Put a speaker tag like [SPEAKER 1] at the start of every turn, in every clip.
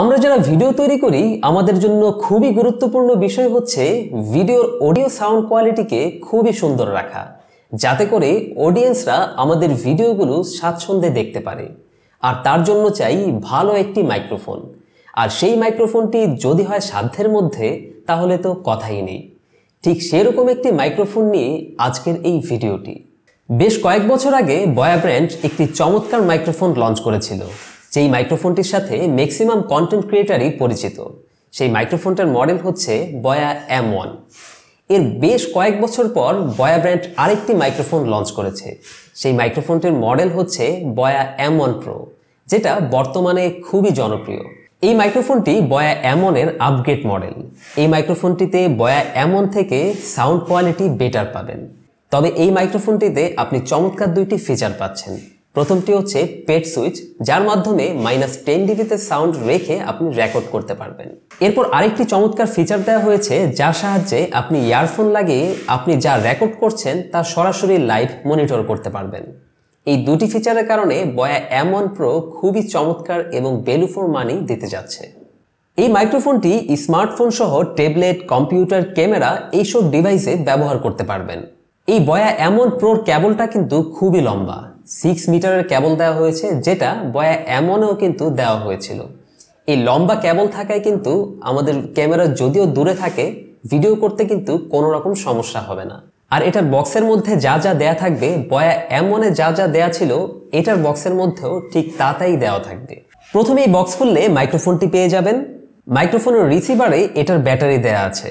[SPEAKER 1] আমরা যারা ভিডিও তৈরি করি আমাদের জন্য খুবই গুরুত্বপূর্ণ বিষয় হচ্ছে ভিডিওর অডিও সাউন্ড কোয়ালিটিকে খুবই সুন্দর রাখা যাতে করে অডিয়েন্সরা আমাদের ভিডিওগুলো স্বাচ্ছন্দ্যে দেখতে পারে আর তার জন্য চাই ভালো একটি মাইক্রোফোন আর সেই মাইক্রোফোনটি যদি হয় সাধ্যের মধ্যে তাহলে তো কথাই নেই ঠিক সেরকম একটি মাইক্রোফোন নিয়ে আজকের এই ভিডিওটি বেশ কয়েক বছর আগে বয়া ব্র্যান্ড একটি চমৎকার মাইক্রোফোন লঞ্চ করেছিল সেই মাইক্রোফোনটির সাথে ম্যাক্সিমাম কন্টেন্ট ক্রিয়েটারই পরিচিত সেই মাইক্রোফোনটার মডেল হচ্ছে বয়া এম ওয়ান এর বেশ কয়েক বছর পর বয়া ব্র্যান্ড আরেকটি মাইক্রোফোন লঞ্চ করেছে সেই মাইক্রোফোনটির মডেল হচ্ছে বয়া এম ওয়ান প্রো যেটা বর্তমানে খুবই জনপ্রিয় এই মাইক্রোফোনটি বয়া অ্যামনের আপগ্রেড মডেল এই মাইক্রোফোনটিতে বয়া অ্যামন থেকে সাউন্ড কোয়ালিটি বেটার পাবেন তবে এই মাইক্রোফোনটিতে আপনি চমৎকার দুইটি ফিচার পাচ্ছেন প্রথমটি হচ্ছে পেট সুইচ যার মাধ্যমে মাইনাস টেন ডিগ্রিতে সাউন্ড রেখে আপনি রেকর্ড করতে পারবেন এরপর আরেকটি চমৎকার ফিচার দেওয়া হয়েছে যার সাহায্যে আপনি ইয়ারফোন লাগিয়ে আপনি যা রেকর্ড করছেন তা সরাসরি লাইভ মনিটর করতে পারবেন এই দুটি ফিচারের কারণে বয়া এম ওয়ান প্রো খুবই চমৎকার এবং বেলুফোর মানি দিতে যাচ্ছে এই মাইক্রোফোনটি স্মার্টফোন সহ ট্যাবলেট কম্পিউটার ক্যামেরা এইসব ডিভাইসে ব্যবহার করতে পারবেন এই বয়া এমন প্রোর ক্যাবলটা কিন্তু খুবই লম্বা সিক্স মিটারের ক্যাবল দেওয়া হয়েছে যেটা বয়া এমনও কিন্তু দেওয়া হয়েছিল এই লম্বা ক্যাবল থাকায় কিন্তু আমাদের ক্যামেরা যদিও দূরে থাকে ভিডিও করতে কিন্তু কোনো রকম সমস্যা হবে না আর এটার বক্সের মধ্যে যা যা দেয়া থাকবে বয়া এমনে যা যা দেয়া ছিল এটার বক্সের মধ্যেও ঠিক তা তাই দেওয়া থাকবে প্রথমে এই বক্স খুললে মাইক্রোফোনটি পেয়ে যাবেন মাইক্রোফোনের রিসিভারে এটার ব্যাটারি দেয়া আছে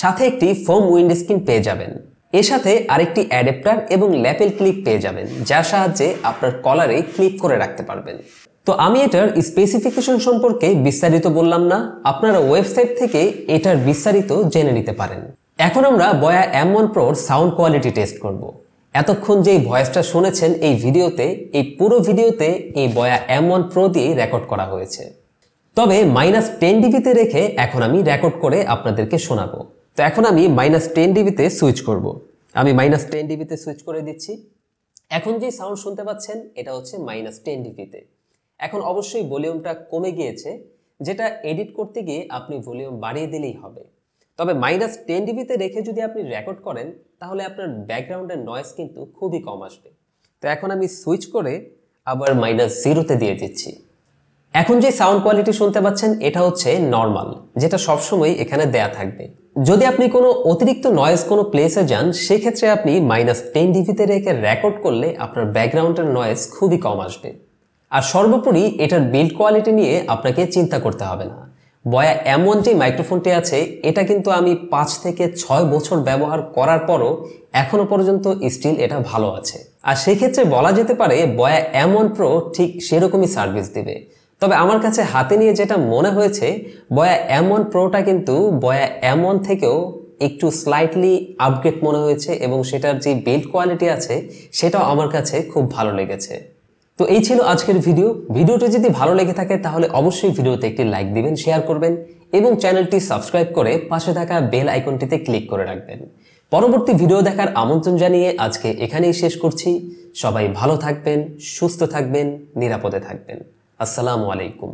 [SPEAKER 1] সাথে একটি ফোম উইন্ডো স্ক্রিন পেয়ে যাবেন এর সাথে আরেকটি অ্যাডাপ্টার এবং ল্যাপেল ক্লিপ পেয়ে যাবেন যার সাহায্যে আপনার কলারে ক্লিপ করে রাখতে পারবেন তো আমি এটার স্পেসিফিকেশন সম্পর্কে বিস্তারিত বললাম না আপনারা ওয়েবসাইট থেকে এটার বিস্তারিত জেনে নিতে পারেন এখন আমরা বয়া এম ওয়ান প্রোর সাউন্ড কোয়ালিটি টেস্ট করব। এতক্ষণ যেই ভয়েসটা শুনেছেন এই ভিডিওতে এই পুরো ভিডিওতে এই বয়া এম ওয়ান প্রো দিয়ে রেকর্ড করা হয়েছে তবে মাইনাস টেন ডিবিতে রেখে এখন আমি রেকর্ড করে আপনাদেরকে শোনাবো তো এখন আমি মাইনাস টেন ডিবিতে সুইচ করব। আমি মাইনাস টেন ডিবিতে সুইচ করে দিচ্ছি এখন যে সাউন্ড শুনতে পাচ্ছেন এটা হচ্ছে মাইনাস টেন ডিবিতে এখন অবশ্যই ভলিউমটা কমে গিয়েছে যেটা এডিট করতে গিয়ে আপনি ভলিউম বাড়িয়ে দিলেই হবে তবে মাইনাস টেন ডিবিতে রেখে যদি আপনি রেকর্ড করেন তাহলে আপনার ব্যাকগ্রাউন্ডের নয়েস কিন্তু খুবই কম আসবে তো এখন আমি সুইচ করে আবার মাইনাস জিরোতে দিয়ে দিচ্ছি এখন যে সাউন্ড কোয়ালিটি শুনতে পাচ্ছেন এটা হচ্ছে নর্মাল যেটা সবসময় এখানে দেয়া থাকবে যদি আপনি কোনো অতিরিক্ত নয়েজ কোনো প্লেসে যান সেক্ষেত্রে আপনি মাইনাস টেন ডিভিতে রেখে রেকর্ড করলে আপনার ব্যাকগ্রাউন্ডের নয়েজ খুবই কম আসবে আর সর্বোপরি এটার বিল্ড কোয়ালিটি নিয়ে আপনাকে চিন্তা করতে হবে না বয়া এমন যে মাইক্রোফোনটি আছে এটা কিন্তু আমি পাঁচ থেকে ছয় বছর ব্যবহার করার পরও এখনও পর্যন্ত স্টিল এটা ভালো আছে আর সেক্ষেত্রে বলা যেতে পারে বয়া এমন প্রো ঠিক সেরকমই সার্ভিস দেবে তবে আমার কাছে হাতে নিয়ে যেটা মনে হয়েছে বয়া এমন প্রোটা কিন্তু বয়া এমন থেকেও একটু স্লাইটলি আপগ্রেড মনে হয়েছে এবং সেটার যে বিল্ড কোয়ালিটি আছে সেটাও আমার কাছে খুব ভালো লেগেছে তো এই ছিল আজকের ভিডিও ভিডিওটি যদি ভালো লেগে থাকে তাহলে অবশ্যই ভিডিওতে একটি লাইক দিবেন শেয়ার করবেন এবং চ্যানেলটি সাবস্ক্রাইব করে পাশে থাকা বেল আইকনটিতে ক্লিক করে রাখবেন পরবর্তী ভিডিও দেখার আমন্ত্রণ জানিয়ে আজকে এখানেই শেষ করছি সবাই ভালো থাকবেন সুস্থ থাকবেন নিরাপদে থাকবেন আসসালামু আলাইকুম